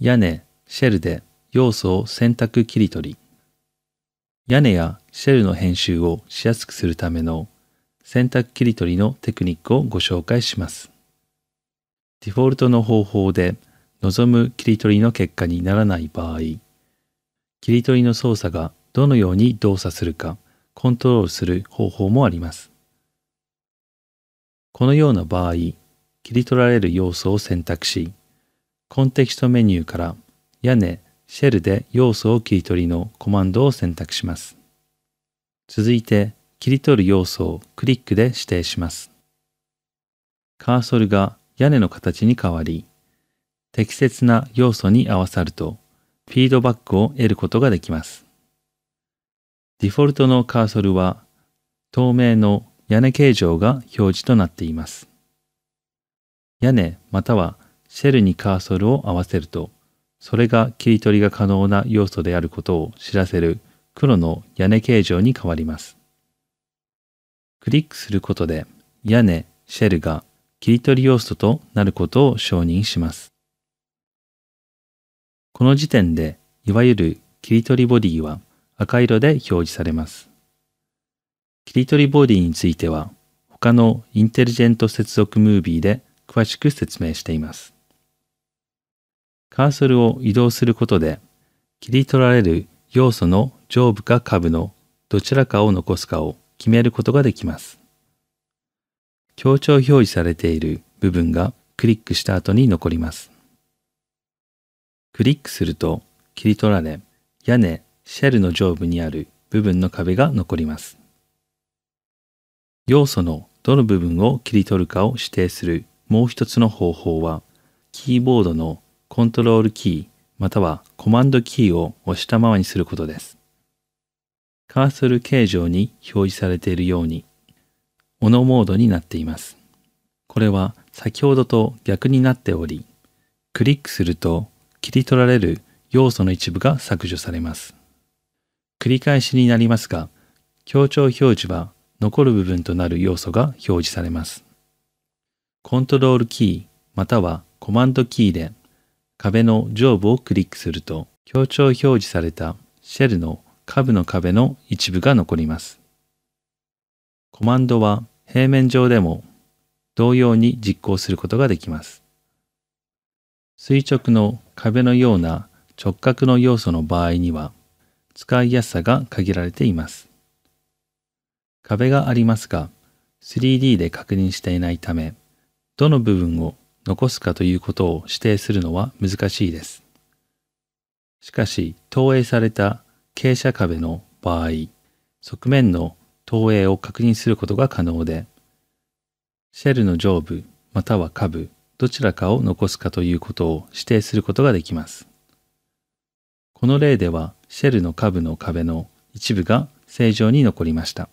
屋根、シェルで要素を選択切り取り、屋根やシェルの編集をしやすくするための選択切り取りのテクニックをご紹介します。デフォルトの方法で望む切り取りの結果にならない場合、切り取りの操作がどのように動作するかコントロールする方法もあります。このような場合、切り取られる要素を選択し、コンテキストメニューから屋根、シェルで要素を切り取りのコマンドを選択します。続いて、切り取る要素をクリックで指定します。カーソルが屋根の形に変わり、適切な要素に合わさると、フィードバックを得ることができます。ディフォルトのカーソルは、透明の屋根形状が表示となっています。屋根またはシェルにカーソルを合わせると、それが切り取りが可能な要素であることを知らせる黒の屋根形状に変わります。クリックすることで屋根、シェルが切り取り要素となることを承認します。この時点で、いわゆる切り取りボディは赤色で表示されます。切り取りボディについては、他のインテリジェント接続ムービーで詳しく説明しています。カーソルを移動することで、切り取られる要素の上部か下部のどちらかを残すかを決めることができます。強調表示されている部分がクリックした後に残ります。クリックすると切り取られ、屋根、シェルの上部にある部分の壁が残ります。要素のどの部分を切り取るかを指定するもう一つの方法は、キーボードのコントロールキーまたはコマンドキーを押したままにすることです。カーソル形状に表示されているように、オノモードになっています。これは先ほどと逆になっており、クリックすると切り取られる要素の一部が削除されます。繰り返しになりますが、強調表示は残る部分となる要素が表示されます。コントロールキーまたはコマンドキーで壁の上部をクリックすると、強調表示されたシェルの下部の壁の一部が残ります。コマンドは平面上でも同様に実行することができます。垂直の壁のような直角の要素の場合には、使いやすさが限られています。壁がありますが、3D で確認していないため、どの部分を残すかということを指定するのは難しいです。しかし、投影された傾斜壁の場合、側面の投影を確認することが可能で、シェルの上部または下部、どちらかを残すかということを指定することができます。この例では、シェルの下部の壁の一部が正常に残りました。